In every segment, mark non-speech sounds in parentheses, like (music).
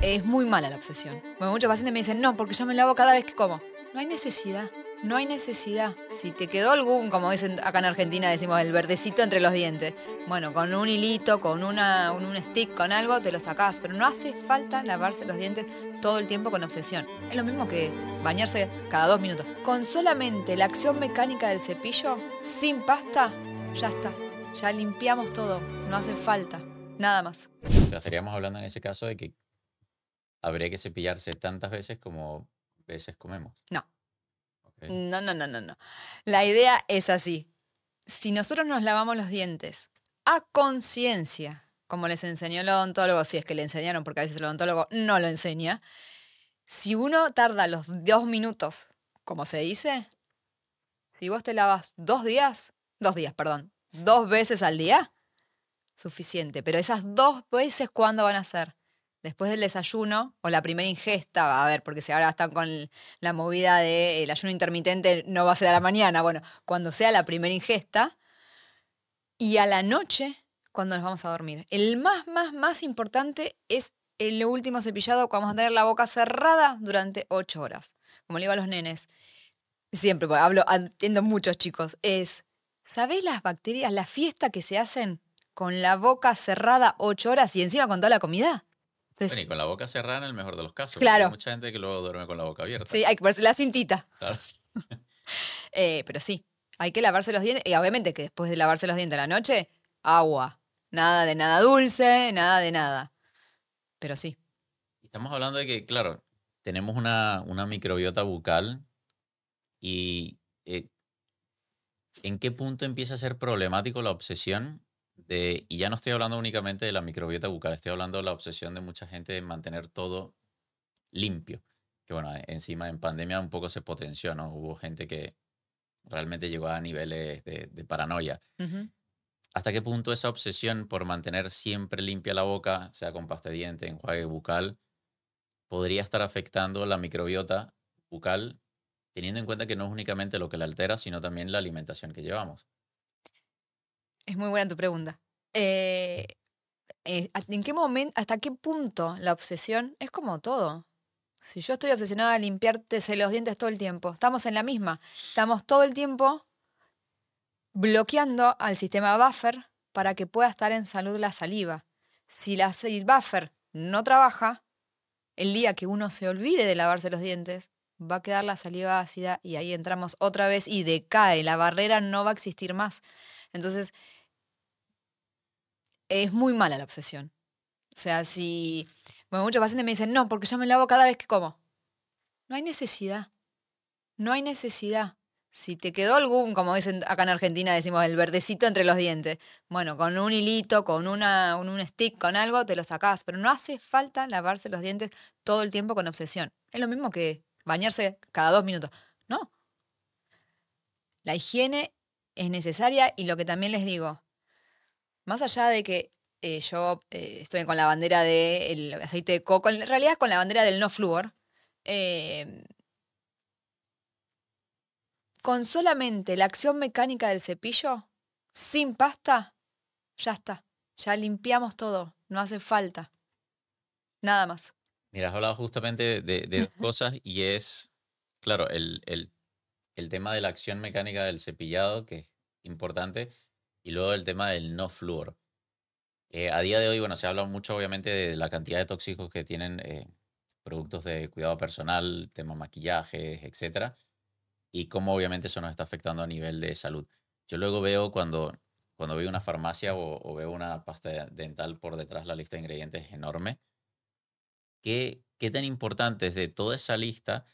Es muy mala la obsesión. Bueno, muchos pacientes me dicen, no, porque yo me lavo cada vez que como. No hay necesidad. No hay necesidad. Si te quedó algún, como dicen acá en Argentina, decimos el verdecito entre los dientes. Bueno, con un hilito, con una, un, stick, con algo, te lo sacás. Pero no hace falta lavarse los dientes todo el tiempo con obsesión. Es lo mismo que bañarse cada dos minutos. Con solamente la acción mecánica del cepillo, sin pasta, ya está. Ya limpiamos todo. No hace falta. Nada más. estaríamos hablando en ese caso de que habría que cepillarse tantas veces como veces comemos. No. No, no, no, no, no. La idea es así. Si nosotros nos lavamos los dientes a conciencia, como les enseñó el odontólogo, si es que le enseñaron, porque a veces el odontólogo no lo enseña, si uno tarda los dos minutos, como se dice, si vos te lavas dos días, dos días, perdón, dos veces al día, suficiente. Pero esas dos veces, ¿cuándo van a ser? después del desayuno o la primera ingesta, a ver, porque si ahora están con la movida del eh, ayuno intermitente, no va a ser a la mañana, bueno, cuando sea la primera ingesta, y a la noche, cuando nos vamos a dormir. El más, más, más importante es el último cepillado, cuando vamos a tener la boca cerrada durante ocho horas. Como le digo a los nenes, siempre, porque hablo, entiendo muchos chicos, es, sabéis las bacterias, la fiesta que se hacen con la boca cerrada ocho horas y encima con toda la comida? bueno, y con la boca cerrada en el mejor de los casos. Claro. Hay mucha gente que luego duerme con la boca abierta. Sí, hay que ponerse la cintita. (laughs) Eh, pero sí, hay que lavarse los dientes. Y obviamente que después de lavarse los dientes a la noche, agua. Nada de nada dulce, nada de nada. Pero sí. Estamos hablando de que, claro, tenemos una, una microbiota bucal y eh, ¿en qué punto empieza a ser problemático la obsesión y ya no estoy hablando únicamente de la microbiota bucal, estoy hablando de la obsesión de mucha gente de mantener todo limpio. Que bueno, e, encima en pandemia un poco se potenció, ¿no? Hubo gente que realmente llegó a niveles de, paranoia. ¿Hasta qué punto esa obsesión por mantener siempre limpia la boca, sea con pasta de dientes, enjuague bucal, podría estar afectando la microbiota bucal, teniendo en cuenta que no es únicamente lo que la altera, sino también la alimentación que llevamos? Es muy buena tu pregunta. Eh, eh, ¿En qué momento, hasta qué punto la obsesión es como todo? Si yo estoy obsesionada a limpiarte los dientes todo el tiempo, estamos en la misma. Estamos todo el tiempo bloqueando al sistema buffer para que pueda estar en salud la saliva. Si la, el buffer no trabaja, el día que uno se olvide de lavarse los dientes, va a quedar la saliva ácida y ahí entramos otra vez y decae, la barrera no va a existir más. Entonces, es muy mala la obsesión. O sea, si. Bueno, muchos pacientes me dicen, no, porque yo me lavo cada vez que como. No hay necesidad. No hay necesidad. Si te quedó algún, como dicen acá en Argentina, decimos el verdecito entre los dientes. Bueno, con un hilito, con una, un, un stick, con algo, te lo sacás. Pero no hace falta lavarse los dientes todo el tiempo con obsesión. Es lo mismo que bañarse cada dos minutos. No. La higiene es necesaria y lo que también les digo, más allá de que eh, yo eh, estoy con la bandera del aceite de coco, en realidad con la bandera del no fluor em, con solamente la acción mecánica del cepillo, sin pasta, ya está, ya limpiamos todo, no hace falta, nada más. Mira, has hablado justamente de, cosas y es, claro, el tema de la acción mecánica del cepillado, que es importante, y luego el tema del no flúor. Eh, a día de hoy, bueno, se habla mucho obviamente de la cantidad de tóxicos que tienen eh, productos de cuidado personal, temas maquillajes, etc. y cómo obviamente eso nos está afectando a nivel de salud. Yo luego veo cuando, cuando veo una farmacia o, veo una pasta dental por detrás, la lista de ingredientes es enorme. ¿Qué, qué tan importante es de toda esa lista?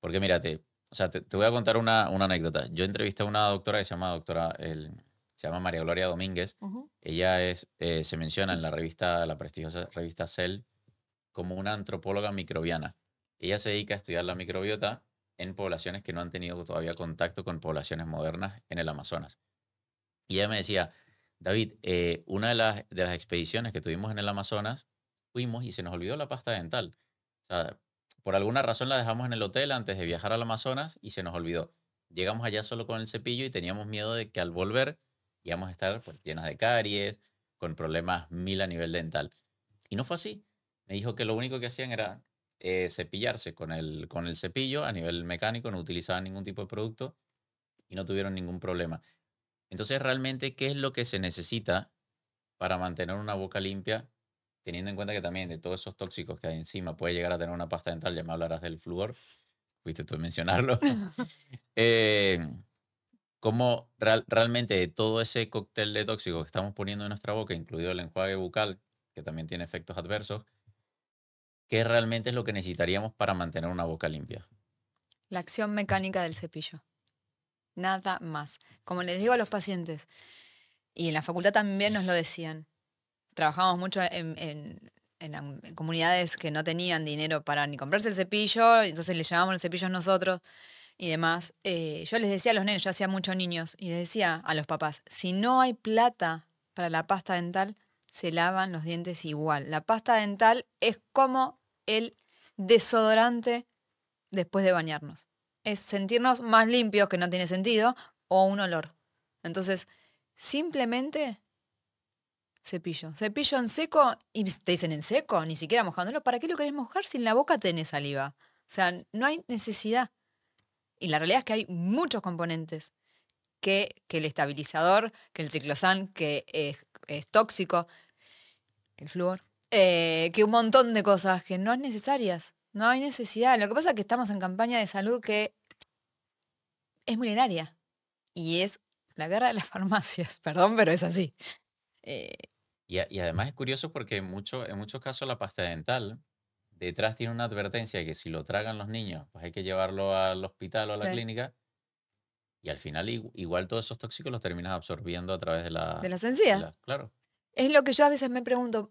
Porque mírate, o sea, te, voy a contar una, una, anécdota. Yo entrevisté a una doctora que se llama doctora, el, se llama María Gloria Domínguez. Ella es, eh, se menciona en la revista, la prestigiosa revista Cell, como una antropóloga microbiana. Ella se dedica a estudiar la microbiota en poblaciones que no han tenido todavía contacto con poblaciones modernas en el Amazonas. Y ella me decía, David, eh, una de las, de las expediciones que tuvimos en el Amazonas, fuimos y se nos olvidó la pasta dental. O sea, por alguna razón la dejamos en el hotel antes de viajar al Amazonas y se nos olvidó. Llegamos allá solo con el cepillo y teníamos miedo de que al volver y a estar pues, llenas de caries, con problemas mil a nivel dental. Y no fue así. Me dijo que lo único que hacían era eh, cepillarse con el, con el cepillo a nivel mecánico, no utilizaban ningún tipo de producto y no tuvieron ningún problema. Entonces, realmente, ¿qué es lo que se necesita para mantener una boca limpia? Teniendo en cuenta que también de todos esos tóxicos que hay encima, puede llegar a tener una pasta dental, ya me hablarás del flúor, fuiste tú a mencionarlo. (laughs) (laughs) eh, cómo realmente todo ese cóctel de tóxicos que estamos poniendo en nuestra boca, incluido el enjuague bucal, que también tiene efectos adversos, ¿qué realmente es lo que necesitaríamos para mantener una boca limpia? La acción mecánica del cepillo. Nada más. Como les digo a los pacientes, y en la facultad también nos lo decían, trabajamos mucho en, comunidades que no tenían dinero para ni comprarse el cepillo, entonces les llevábamos los cepillos nosotros y demás, eh, yo les decía a los niños yo hacía muchos niños, y les decía a los papás, si no hay plata para la pasta dental, se lavan los dientes igual. La pasta dental es como el desodorante después de bañarnos. Es sentirnos más limpios, que no tiene sentido, o un olor. Entonces, simplemente cepillo. Cepillo en seco, y te dicen en seco, ni siquiera mojándolo. ¿Para qué lo querés mojar si en la boca tenés saliva? O sea, no hay necesidad. Y la realidad es que hay muchos componentes que, el estabilizador, que el triclosan, que es, tóxico, que el flúor, eh, que un montón de cosas que no es necesarias. No hay necesidad. Lo que pasa es que estamos en campaña de salud que es milenaria y es la guerra de las (laughs) farmacias. Perdón, pero es así. Eh, y, además es curioso porque en muchos casos la pasta dental detrás tiene una advertencia que si lo tragan los niños, pues hay que llevarlo al hospital o a la clínica. Y al final igual todos esos tóxicos los terminas absorbiendo a través de la... De las encías. claro. Es lo que yo a veces me pregunto.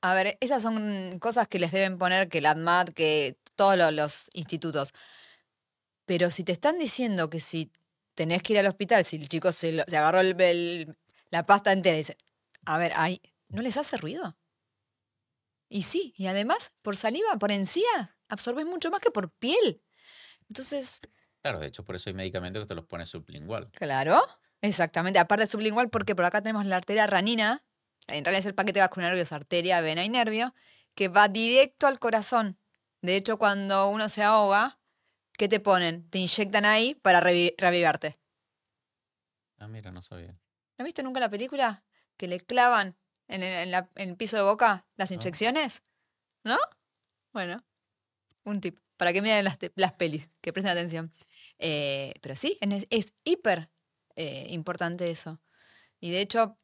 A ver, esas son cosas que les deben poner que la ADMAT, que todos los, institutos. Pero si te están diciendo que si tenés que ir al hospital, si el chico se, agarró la pasta entera y dice, a ver, ¿no les hace ruido? Y sí, y además por saliva, por encía, absorbes mucho más que por piel. Entonces... Claro, de hecho por eso hay medicamentos que te los pones sublingual. Claro, exactamente. Aparte sublingual porque por acá tenemos la arteria ranina, en realidad es el paquete vascular es arteria, vena y nervio, que va directo al corazón. De hecho, cuando uno se ahoga, ¿qué te ponen? Te inyectan ahí para revivarte. Ah, mira, no sabía. ¿No viste nunca la película? Que le clavan en el, piso de boca las ah. inyecciones, ¿no? Bueno, un tip para que miren las, las pelis, que presten atención. Eh, pero sí, es, es hiper eh, importante eso. Y de hecho,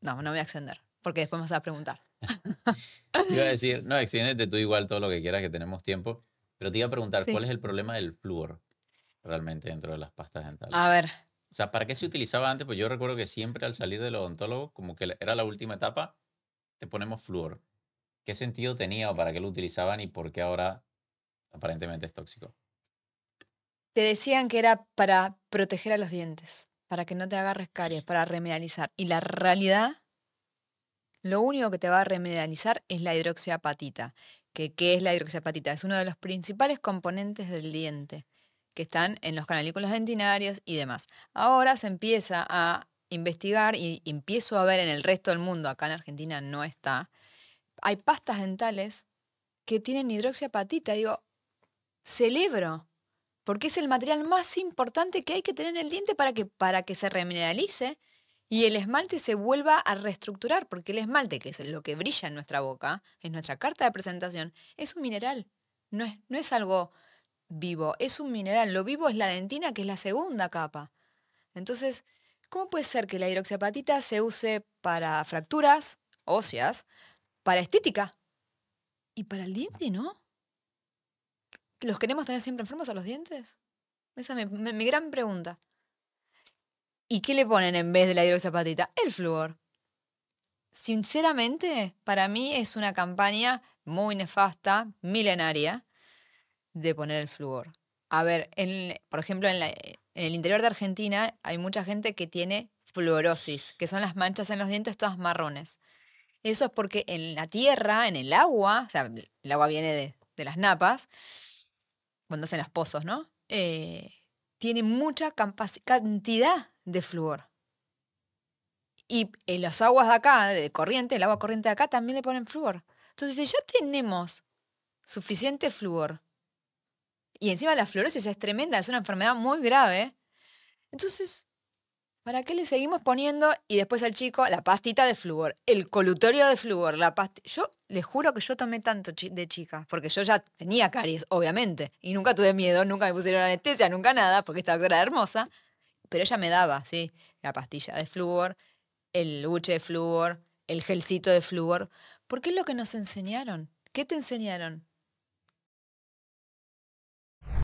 no, no voy a extender, porque después me vas a preguntar. (laughs) iba a decir, no, extiéndete tú igual todo lo que quieras, que tenemos tiempo. Pero te iba a preguntar, ¿cuál es el problema del flúor realmente dentro de las pastas dentales? A ver, o sea, ¿para qué se utilizaba antes? Pues yo recuerdo que siempre al salir del odontólogo, como que era la última etapa, te ponemos flúor. ¿Qué sentido tenía o para qué lo utilizaban y por qué ahora aparentemente es tóxico? Te decían que era para proteger a los dientes, para que no te agarres caries, para remineralizar. Y la realidad, lo único que te va a remineralizar es la hidroxiapatita. ¿Qué es la hidroxiapatita? Es uno de los principales componentes del diente que están en los canalículos dentinarios y demás. Ahora se empieza a investigar y empiezo a ver en el resto del mundo, acá en Argentina no está, hay pastas dentales que tienen hidroxiapatita. Digo, celebro, porque es el material más importante que hay que tener en el diente para que, para que se remineralice y el esmalte se vuelva a reestructurar, porque el esmalte, que es lo que brilla en nuestra boca, en nuestra carta de presentación, es un mineral, no es, no es algo vivo, es un mineral. Lo vivo es la dentina, que es la segunda capa. Entonces, ¿cómo puede ser que la hidroxiapatita se use para fracturas óseas, para estética y para el diente, no? ¿Los queremos tener siempre enfermos a los dientes? Esa es mi, gran pregunta. ¿Y qué le ponen en vez de la hidroxiapatita? El flúor. Sinceramente, para mí es una campaña muy nefasta, milenaria, de poner el flúor. A ver, por ejemplo, en, el interior de Argentina hay mucha gente que tiene fluorosis, que son las manchas en los dientes todas marrones. Eso es porque en la tierra, en el agua, o sea, el agua viene de, las napas, cuando hacen los pozos, ¿no? Eh, tiene mucha cantidad de flúor. Y en las aguas de acá, de corriente, el agua corriente de acá, también le ponen flúor. Entonces, si ya tenemos suficiente flúor y encima la fluorosis es tremenda, es una enfermedad muy grave. Entonces, ¿para qué le seguimos poniendo? Y después al chico, la pastita de flúor, el colutorio de flúor, la pasta. Yo le juro que yo tomé tanto de chica, porque yo ya tenía caries, obviamente, y nunca tuve miedo, nunca me pusieron anestesia, nunca nada, porque esta doctora era hermosa. Pero ella me daba, sí, la pastilla de flúor, el buche de flúor, el gelcito de flúor, qué es lo que nos enseñaron. ¿Qué te enseñaron?